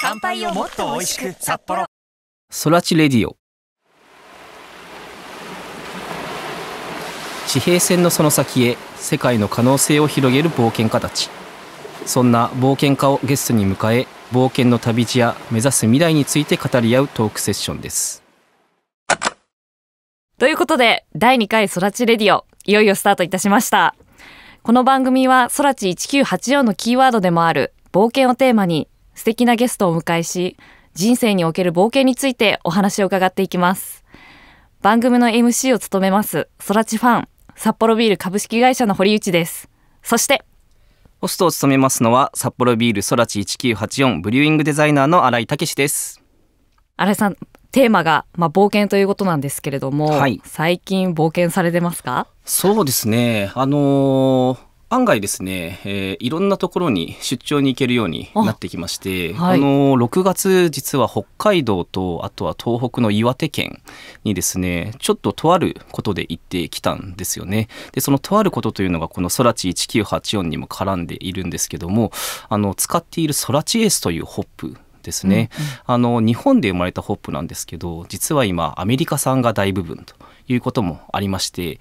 乾杯をもっと美味しく札幌ソラチレディオ地平線のその先へ世界の可能性を広げる冒険家たちそんな冒険家をゲストに迎え冒険の旅路や目指す未来について語り合うトークセッションですということで第2回ソラチレディオいよいよスタートいたしましたこの番組はソラチ1984のキーワードでもある冒険をテーマに素敵なゲストをお迎えし、人生における冒険についてお話を伺っていきます。番組の MC を務めます、ソラチファン、札幌ビール株式会社の堀内です。そして、ホストを務めますのは、札幌ビールソラチ1984ブリューイングデザイナーの新井武です。新井さん、テーマが、まあ、冒険ということなんですけれども、はい、最近冒険されてますかそうですね。あのー案外ですね、えー、いろんなところに出張に行けるようになってきまして、はい、この6月実は北海道とあとは東北の岩手県にですねちょっととあることで行ってきたんですよねでそのとあることというのがこの「空知1984」にも絡んでいるんですけどもあの使っている「空知エース」というホップですね、うんうん、あの日本で生まれたホップなんですけど実は今アメリカ産が大部分ということもありまして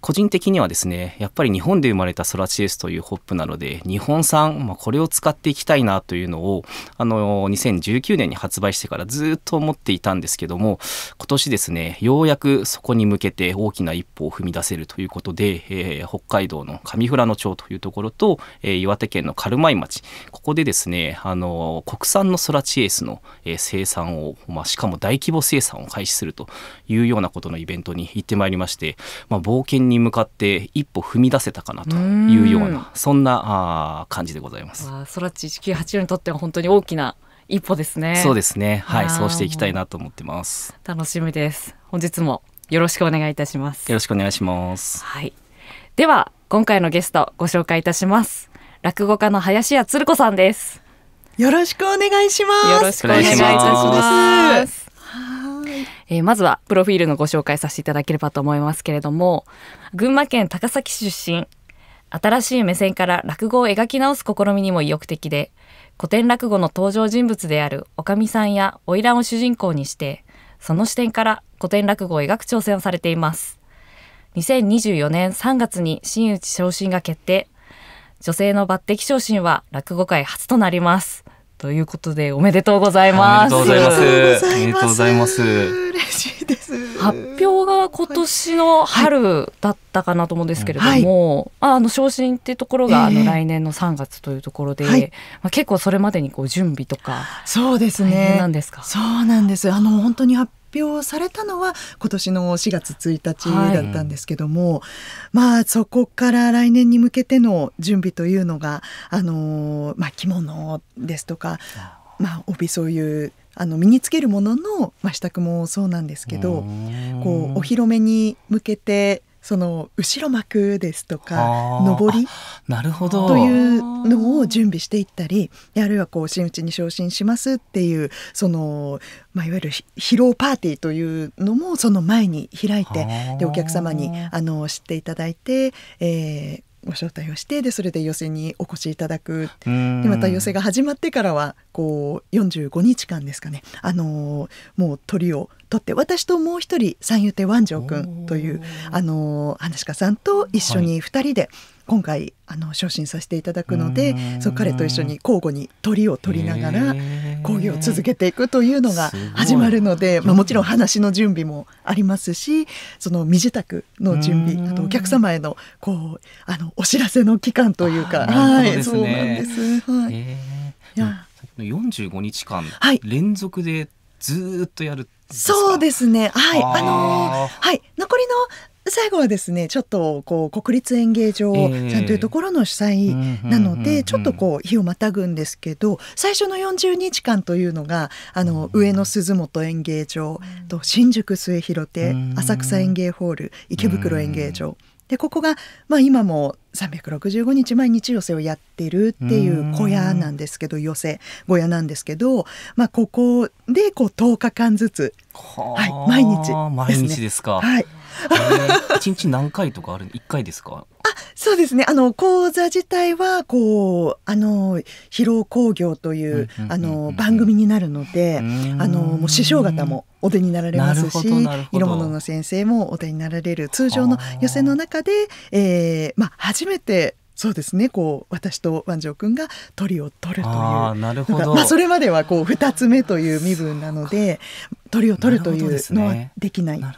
個人的にはですねやっぱり日本で生まれたソラチエスというホップなので日本産、まあ、これを使っていきたいなというのをあの2019年に発売してからずっと思っていたんですけども今年ですねようやくそこに向けて大きな一歩を踏み出せるということで、えー、北海道の上富良野町というところと、えー、岩手県の軽米町ここでですねあの国産のソラチエスの、生産を、まあ、しかも大規模生産を開始するというようなことのイベントに行ってまいりまして、まあ、冒険に向かって一歩踏み出せたかなというようなそんなあ感じでございます。ソ空知198にとっては本当に大きな一歩ですね。そうですね。はい、そうしていきたいなと思ってます。楽しみです。本日もよろしくお願いいたします。よろしくお願いします。はい。では今回のゲストご紹介いたします。落語家の林家つる子さんです。よろしくお願いします。よろしくお願いいたします。えー、まずはプロフィールのご紹介させていただければと思いますけれども群馬県高崎市出身新しい目線から落語を描き直す試みにも意欲的で古典落語の登場人物であるおかみさんや花魁を主人公にしてその視点から古典落語を描く挑戦をされています2024年3月に真打ち昇進が決定女性の抜擢昇進は落語界初となりますということでおめでとうございます。おめでとうございます。嬉しいです。発表が今年の春だったかなと思うんですけれども、はい、あの昇進っていうところが、あの来年の3月というところで、えーはい、まあ結構それまでにこう準備とかそうですね。なんですか。そうなんです。あの本当に発表されたのは今年の4月1日だったんですけども、はい、まあそこから来年に向けての準備というのがあの、まあ、着物ですとか、まあ、帯そういうあの身につけるものの、まあ、支度もそうなんですけどこうお披露目に向けてその後ろ幕ですとか上りなるほどというのを準備していったりあるいはこう真打ちに昇進しますっていうその、まあ、いわゆる披露パーティーというのもその前に開いてでお客様にあの知っていただいて、えー、ご招待をしてでそれで寄席にお越しいただくでまた寄席が始まってからはこう45日間ですかねあのもう鳥をとって私ともう一人三遊亭万丈君というあの話家さんと一緒に2人で、はい今回あの昇進させていただくのでそう彼と一緒に交互に鳥を取りながら講義を続けていくというのが始まるので、まあ、もちろん話の準備もありますしその身支度の準備あとお客様へのこうあのお知らせの期間というか、ね、はいそうなんです。はい、いや45日間連続でずっとやるそうですねはいあのー、はい残りの最後はですねちょっとこう国立演芸場さんというところの主催なので、ちょっとこう日をまたぐんですけど最初の40日間というのがあの上野鈴本演芸場と新宿末広亭浅草演芸ホール池袋演芸場でここが、まあ、今も365日毎日寄席をやってるっていう小屋なんですけど寄席小屋なんですけど、まあ、ここでこう10日間ずつ、はい、毎日です、ね、毎日ですか、はい、1日何回とかある1回ですかそうですね。あの、講座自体は、こう、あの、疲労工業という、あの、番組になるので、あの、もう師匠方も、お出になられますし色物の先生もお出になられる通常の予選の中で、えーまあ、初めてそうですねこう私と万丈君が鳥を取るというなるほど、まあ、それまではこう2つ目という身分なので鳥を取るというのはできないの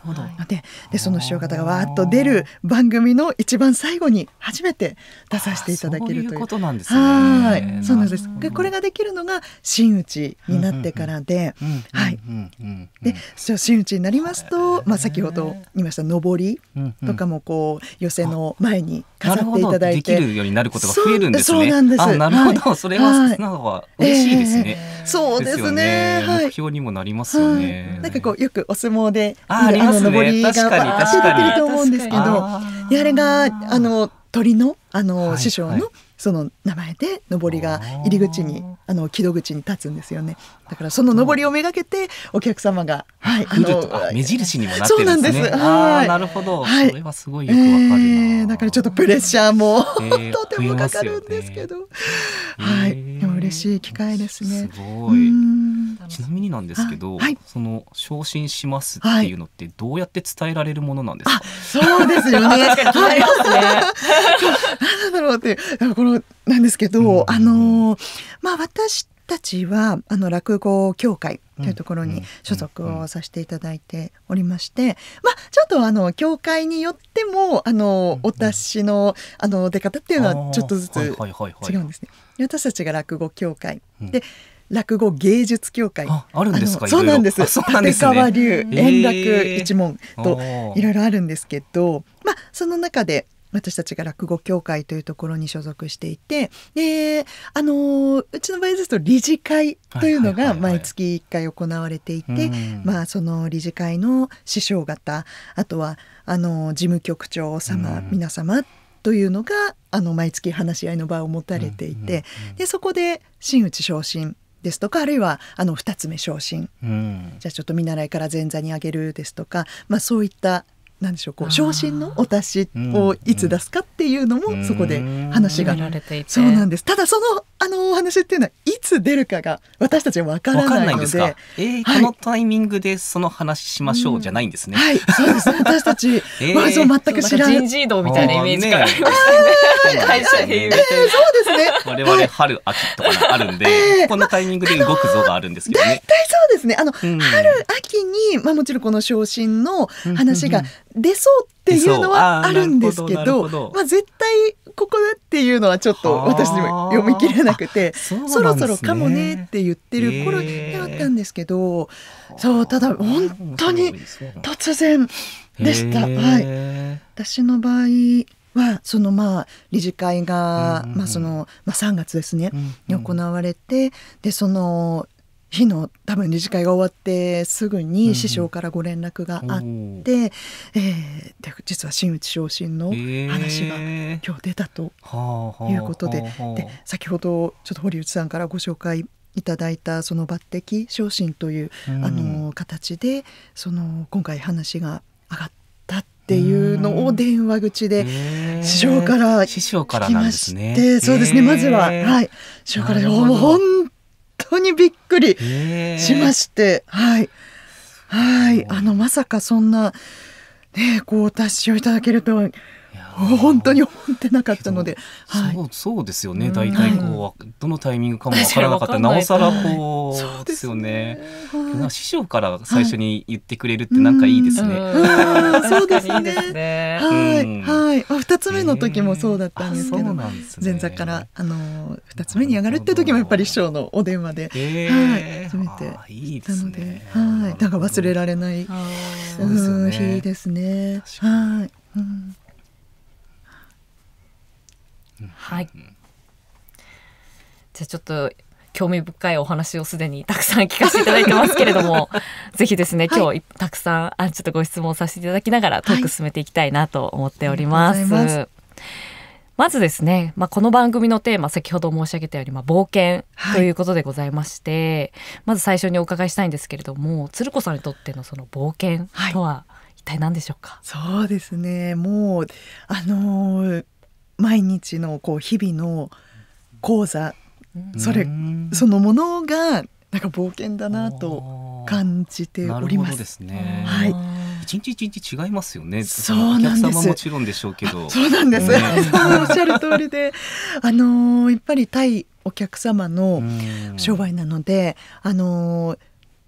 で,、ね、でその塩方がわーっと出る番組の一番最後に初めて出させていただけるということなんですね。はいそうなんですでこれができるのが真打ちになってからでで真打ちになりますと、まあ、先ほど言いましたのぼりとかもこう寄せの前に飾っていただいて。できるようになることが増えるんですね。そうなんですあなるほど、それは、はい、な嬉しいですね。そうですね。目標にもなりますよね。なんかこうよくお相撲で、あの上りが確か出てると思うんですけど、あれがあの鳥のあの師匠の。その名前で上りが入り口にあの木戸口に立つんですよねだからその上りをめがけてお客様が、はい、あの目印にもなってるんですねはいなるほど、はい、それはすごいよくわかるな、えだからちょっとプレッシャーも、とてもかかるんですけど、はい嬉しい機会ですね。すごい。ちなみになんですけど、はい、その昇進しますっていうのってどうやって伝えられるものなんですか。はい、そうですよね。は い。に まなんだろうってこのなんですけど、うん、あのまあ私たちはあの落語協会というところに所属をさせていただいておりまして、まあ、ちょっとあの教会によってもあのお達しのあの出方っていうのはちょっとずつ違うんですね。私たちが落語協会で、落語芸術協会あるんですかそうなんです立川流円楽一門といろいろあるんですけど、まあその中で私たちが落語協会というところに所属していてであのうちの場合ですと理事会というのが毎月1回行われていて、まあ、その理事会の師匠方あとはあの事務局長様皆様というのがあの毎月話し合いの場を持たれていて、でそこで真打ち昇進ですとかあるいはあの2つ目昇進、うん、じゃあちょっと見習いから前座に上げるですとか、まあ、そういったなんでしょうこう昇進のお達しをいつ出すかっていうのもそこで話が、そうなんですただそのあのお話っていうのはいつ出るかが私たちは分からないのでで、えーはい、このタイミングでその話しましょうじゃないんですね、うん、はいそうです私たち、えー、まあ、そう全く知らない人事異動みたいなイメージがありましたね 会社編みたいな。そうですね。我々春、秋とかあるんで、このタイミングで動くぞがあるんですけどね。大体そうですね。あの、春、秋に、まあもちろんこの昇進の話が出そうっていうのはあるんですけど、どまあ絶対ここだっていうのはちょっと私にも読み切れなくて、そね、そろそろかもねって言ってる頃あったんですけど、そう、ただ本当に突然でした。はい。私の場合、はそのまあ理事会が、まあそのまあ、3月ですね、に行われてでその日の多分理事会が終わってすぐに師匠からご連絡があって、うん、えー、で実は真打昇進の話が今日出たということでえー、で先ほどちょっと堀内さんからご紹介いただいたその抜擢昇進という、うん、あの形でその今回話が上がっっていうのを電話口で師匠から聞きまして、ね、そうですねまずは、はい、師匠から本当にびっくりしましてはいはいあのまさかそんなねこうお達しをいただけると本当に思ってなかったので、はい、そうそうですよね大体こう、はどのタイミングかも分からなかったなおさらこううですよね師匠から最初に言ってくれるってなんかいいですね、そうですねはいはいあ二つ目の時もそうだったんですけど、前座からあの二つ目に上がるって時もやっぱり師匠のお電話で、はい初めていいですねはいだから忘れられない日ですねはい。はい。じゃあちょっと興味深いお話をすでにたくさん聞かせていただいてますけれども ぜひですね今日、たくさんあちょっとご質問させていただきながらトーク進めていきたいなと思っております。ますまずですね、まあ、この番組のテーマ先ほど申し上げたように、まあ、冒険ということでございまして、はい、まず最初にお伺いしたいんですけれども鶴子さんにとってのその冒険とは一体何でしょうか、はい、そうですねもうあのー毎日のこう日々の講座それそのものがなんか冒険だなと感じております。ですね、はい一日一日違いますよね。そうなんです。もちろんでしょうけど。そうなんです。ね、おっしゃる通りで、あのー、やっぱり対お客様の商売なので、あのー、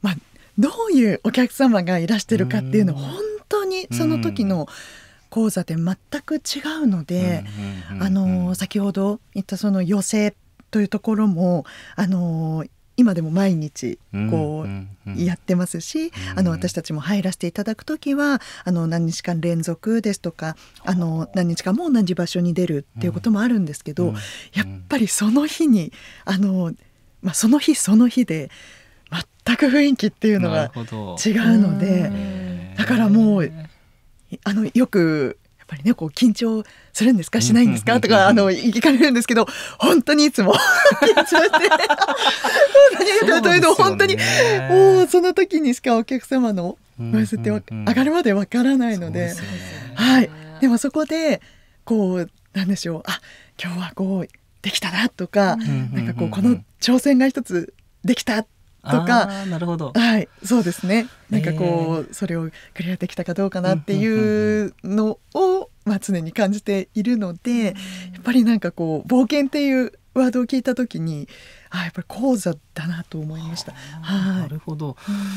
まあどういうお客様がいらしてるかっていうのを本当にその時の、う講座で全く違うので先ほど言ったその寄席というところもあの今でも毎日こうやってますし、あの私たちも入らせていただく時はあの何日間連続ですとかあの何日間も同じ場所に出るっていうこともあるんですけど、やっぱりその日にあの、まあ、その日その日で全く雰囲気っていうのが違うのでだからもうあのよくやっぱりねこう緊張するんですかしないんですかとかあの聞かれるんですけど本当にいつも緊張して何と本当にもうその時にしかお客様のノって上がるまでわからないので、はい、でもそこでこうなんでしょうあ今日はこうできたなとか、なんかこうこの挑戦が一つできたっとかなるほど、はい、そうですねなんかこう、それをクリアできたかどうかなっていうのを、まあ、常に感じているのでやっぱりなんかこう冒険っていうワードを聞いた時にあやっぱり講座だなと思いました。はい、なるほど、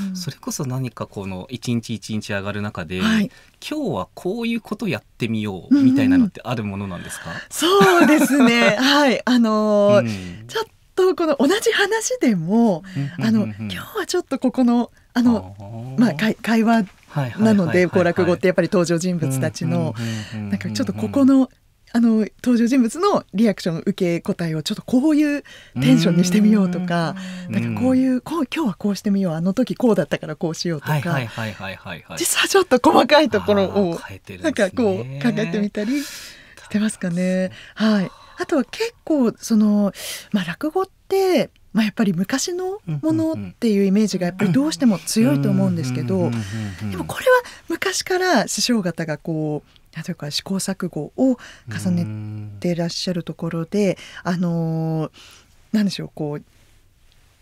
うん、それこそ何かこの一日一日上がる中で、はい、今日はこういうことやってみようみたいなのってあるものなんですか？うんうん、そうですね。はい、あのーうん、ちょっとこの同じ話でも、あの今日はちょっとここのあのまあ会会話なので、こ楽落語ってやっぱり登場人物たちの、なんかちょっとここのあの登場人物のリアクション受け答えをちょっとこういうテンションにしてみようとかなんかこういうこう今日はこうしてみようあの時こうだったからこうしようとか実はちょっと細かいところを、ね、なんかこう考えてみたりしてますかね。はいあとは結構その、まあ、落語って、まあ、やっぱり昔のものっていうイメージがやっぱりどうしても強いと思うんですけどでもこれは昔から師匠方がこういうか試行錯誤を重ねてらっしゃるところであのなんでしょうこう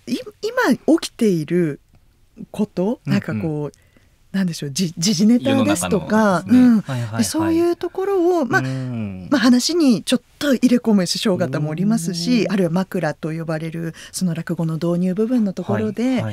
今起きていることなんかこう、なんでしょう時事ネタですとかそういうところを、まあ、まあ話にちょっと入れ込む師匠方もおりますしあるいは枕と呼ばれるその落語の導入部分のところで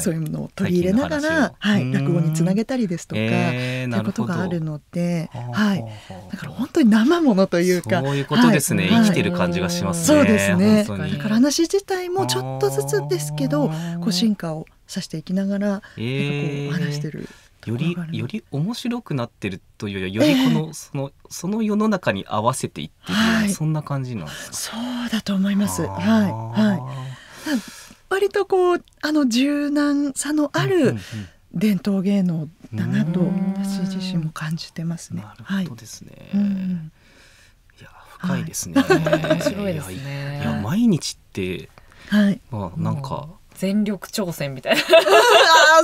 そういうものを取り入れながら、はい、落語につなげたりですとか、えー、ということがあるので、はい、だから本当に生ものというかそういうことですね、生きてる感じがしまそうですねだから話自体もちょっとずつですけどこう進化をさしていきながらなんかこう話してる、えー、よりより面白くなってるというよりよりこの、えー、そのその世の中に合わせていってる、はい、そんな感じなんですかそうだと思います。はいはい割とこうあの柔軟さのある伝統芸能だなと私自身も感じてますね。なるほどですね。はい、うん深いですね。はい、面白いですね。いや毎日って、はい、まあなんか全力挑戦みたいな。あ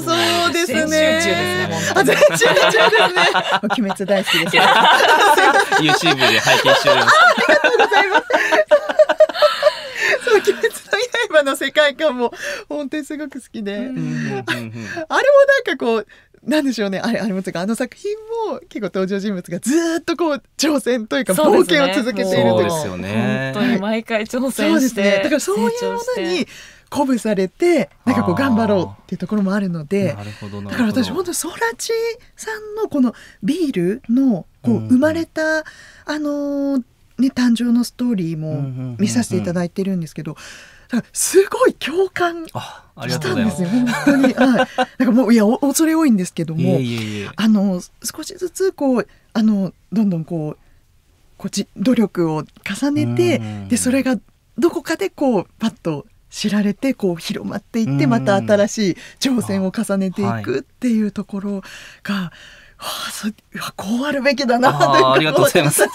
あ、そうですね。全集中ですね。本全集中ですね。鬼滅大好きです。YouTube で拝見しております。ありがとうございます。そう、鬼滅の刃の世界観も本当にすごく好きで。あれもなんかこう、なんでしょうねあれあれもというかあの作品も結構登場人物がずっとこう挑戦というか冒険を続けているというそうですよね本当に毎回挑戦して、そうですねだからそういうものに鼓舞されてなんかこう頑張ろうっていうところもあるのでだから私本当ソラチさんのこのビールのこう生まれた、うんあのね誕生のストーリーも見させていただいてるんですけど。すごい共感したんですよ、す本当に。はい、なんかもう、いや、恐れ多いんですけども、あの、少しずつ、こう、あの、どんどん、こう。こっち努力を重ねて、で、それがどこかでこうパッと知られてこう広まっていってまた新しい挑戦を重ねていくっていうところが。はあ、そこうあるべきだなあありがとうございます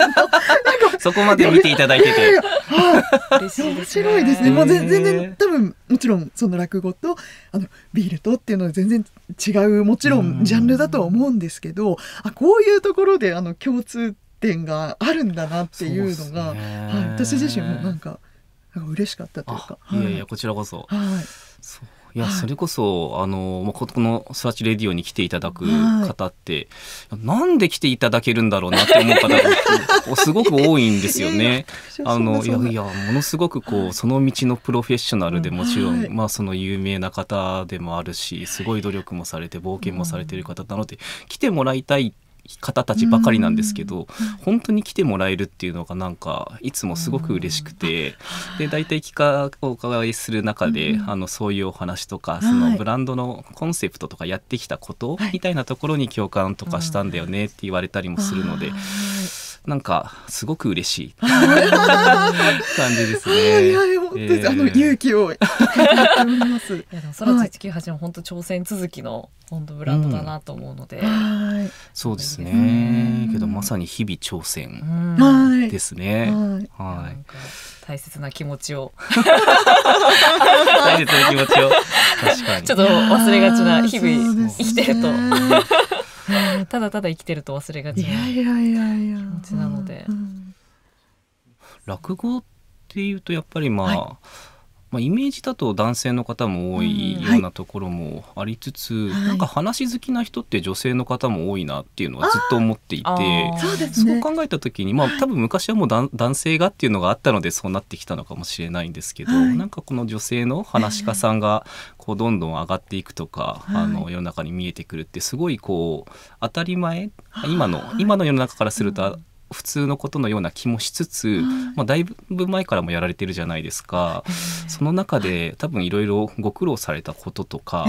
そこまで見ていただいてて、はい、面白いですね、もう全然多分もちろんその落語とあのビールとっていうのは全然違うもちろんジャンルだとは思うんですけどあこういうところであの共通点があるんだなっていうのが、ね、はい、私自身もなんか。嬉しかったというか、はい、いやいやこちらこそ,、はい、そういや、はい、それこそあの、まあ、この「スワッチレディオ」に来ていただく方って、はい、なんで来ていただけるんだろうなって思う方が すごく多いんですよね。あのいやいやものすごくこうその道のプロフェッショナルでもちろん、はい、まあ、その有名な方でもあるしすごい努力もされて冒険もされてる方なので、来てもらいたいって方たちばかりなんですけど、本当に来てもらえるっていうのがなんかいつもすごく嬉しくて、で大体企画をお伺いする中で、あのそういうお話とかそのブランドのコンセプトとかやってきたことみたいなところに共感とかしたんだよねって言われたりもするので。なんかすごく嬉しい 感じですね。いい、本当です、えー、あの勇気をいやでも 空知198も本当挑戦続きの本当ブランドだなと思うので、うん、そうですね、けどまさに日々挑戦ですね、はい大切な気持ちを大切な気持ちを確かにちょっと忘れがちな日々生きてると、ただただ生きてると忘れがちな気持ちなので。落語ていうとやっぱりまあ、はい、まあ、イメージだと男性の方も多いようなところもありつつ、うんはい、なんか話好きな人って女性の方も多いなっていうのはずっと思っていてそう考えた時にまあ多分昔はもう男性がっていうのがあったのでそうなってきたのかもしれないんですけど、はい、なんかこの女性の話し家さんがこうどんどん上がっていくとか、はい、あの世の中に見えてくるってすごいこう当たり前今の今の世の中からすると普通のことのような気もしつつ、まあ、だいぶ前からもやられてるじゃないですか、その中で多分いろいろご苦労されたこととか、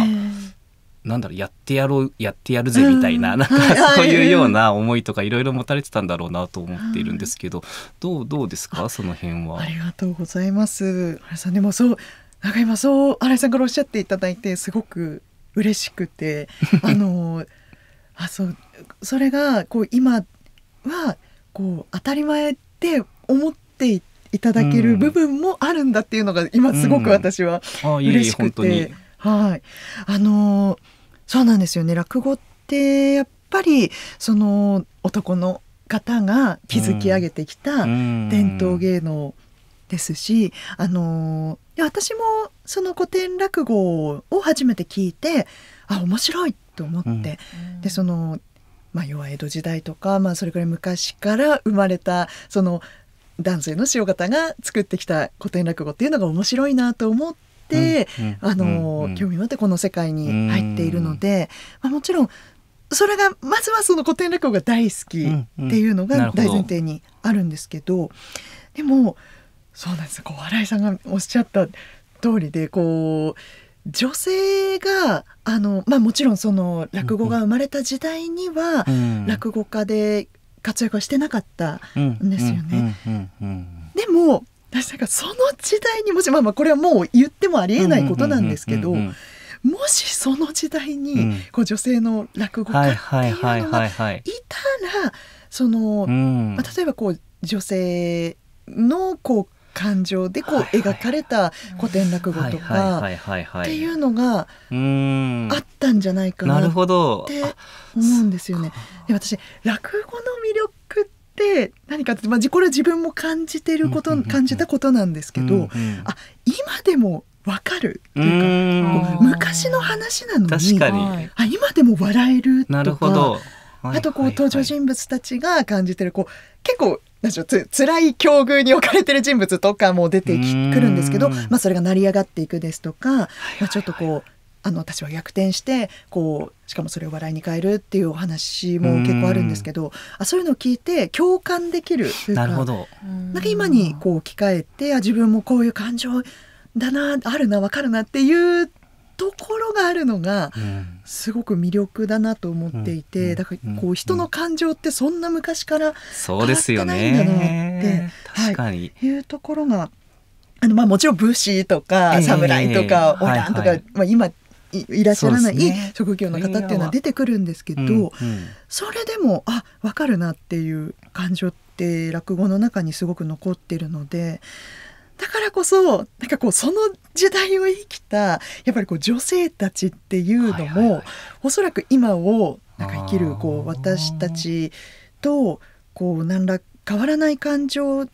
なんだろうやってやろうやってやるぜみたいなうん、なんかそういうような思いとかいろいろ持たれてたんだろうなと思っているんですけど、うん、どうどうですかその辺は。ありがとうございます。原さんでもそうなんか今そう新井さんからおっしゃっていただいてすごく嬉しくて あのあそうそれがこう今はこう当たり前って思っていただける部分もあるんだっていうのが今すごく私は嬉しくて、はいあのそうなんですよね落語ってやっぱりその男の方が築き上げてきた伝統芸能ですし、あの私もその古典落語を初めて聞いてあ面白いと思って、でそのまあ、要は江戸時代とか、まあ、それくらい昔から生まれたその男性の塩方が作ってきた古典落語っていうのが面白いなと思って。あの興味持ってこの世界に入っているので、まあ、もちろんそれがまずはその古典落語が大好きっていうのが大前提にあるんですけど,、でもそうなんですこう新井さんがおっしゃった通りでこう女性があの、まあ、もちろんその落語が生まれた時代には、落語家で活躍はしてなかったんですよね。でも私かその時代にもし、まあ、まあこれはもう言ってもありえないことなんですけど。もしその時代に、こう女性の落語家っていうのがいたらその、まあ、例えばこう女性のこう感情でこう描かれた古典落語とかっていうのがあったんじゃないかなって思うんですよね。で私落語の魅力って何かって、まあ、これは自分も感じてること、感じたことなんですけど、うんうん、あ今でもわかるっていうか昔の話なの確かにあ今でも笑えるとか。なるほどあとこう登場人物たちが感じてるこう結構なんつ辛い境遇に置かれてる人物とかも出てきくるんですけど、まあ、それが成り上がっていくですとか、まあ、ちょっとこうあの私は逆転してこうしかもそれを笑いに変えるっていうお話も結構あるんですけどあそういうのを聞いて共感できるというかなるほどなんか今にこう置き換えてあ自分もこういう感情だなあるな分かるなっていうところがあるのがすごく魅力だなと思っていて、だからこう人の感情ってそんな昔から変わってないんだなって、ね、確かに、はい、いうところがあの、まあ、もちろん武士とか侍とかおらんとか、はいはい、まあ、今いらっしゃらない職業の方っていうのは出てくるんですけど、うんうん、それでもあ分かるなっていう感情って落語の中にすごく残ってるのでだからこそなんかこうその時代を生きたやっぱりこう女性たちっていうのも、はおそらく今をなんか生きるこう私たちとこう何ら変わらない感情を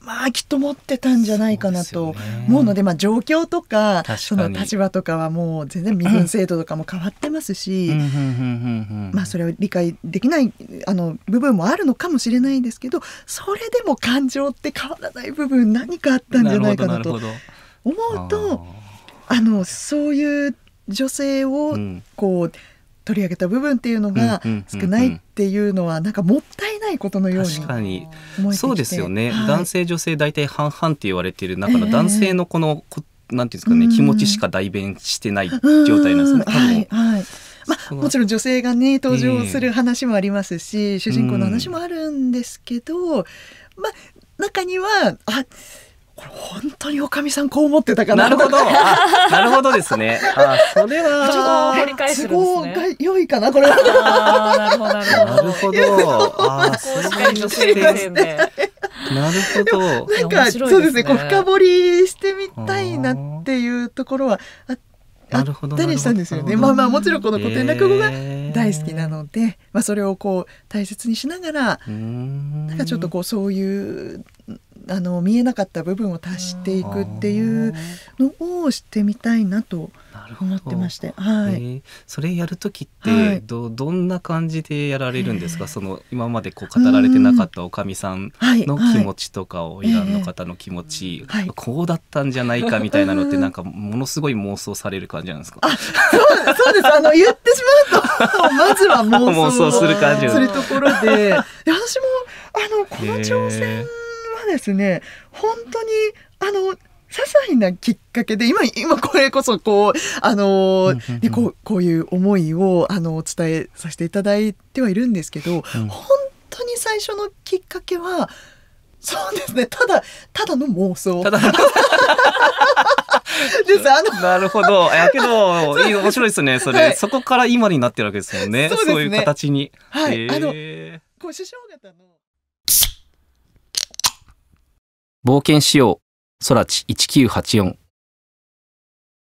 まあきっと持ってたんじゃないかなと思うので、ね、まあ、状況とかその立場とかはもう全然身分制度とかも変わってますしまあそれを理解できないあの部分もあるのかもしれないですけどそれでも感情って変わらない部分何かあったんじゃないかなと。な思うとあのそういう女性をこう、うん、取り上げた部分っていうのが少ないっていうのはなんかもったいないことのように確かにそうですよね、はい、男性女性大体半々って言われてる中の男性のこの、えーなんていうんですかね、気持ちしか代弁してない状態なんですね。はいはい。まあもちろん女性がね登場する話もありますし、えー、主人公の話もあるんですけど、まあ中にはあこれ本当におかみさんこう思ってたかななるほど なるほどですねあそれは都合が良いかなこれはなるほどなるほどあそういうでなるほどなんか、ね、そうですねこう深掘りしてみたいなっていうところはああったりしたんですよね。まあまあもちろんこの古典落語が大好きなので、えー、まあそれをこう大切にしながら、んなんかちょっとこうそういうあの見えなかった部分を足していくっていうのをしてみたいなと思ってまして、はい、えー、それやる時ってど,、どんな感じでやられるんですか、その今までこう語られてなかったおかみさんの気持ちとかを、い、イランの方の気持ち、こうだったんじゃないかみたいなのってなんかものすごい妄想される感じなんですかそうそうですあの言ってしまうと まずは妄想する感じするところで私もあのこの挑戦、えーはですね、本当に、あの、些細なきっかけで今今これこそこうあの、うんこうこういう思いをあのお伝えさせていただいてはいるんですけど、うん、本当に最初のきっかけはそうですねただただの妄想。ですあのなるほどやけどいい 面白いですねそれ、はい、そこから今になってるわけですもんねそう、ね、いう形に。はい、あのこ師匠方の冒険しよう、空地1984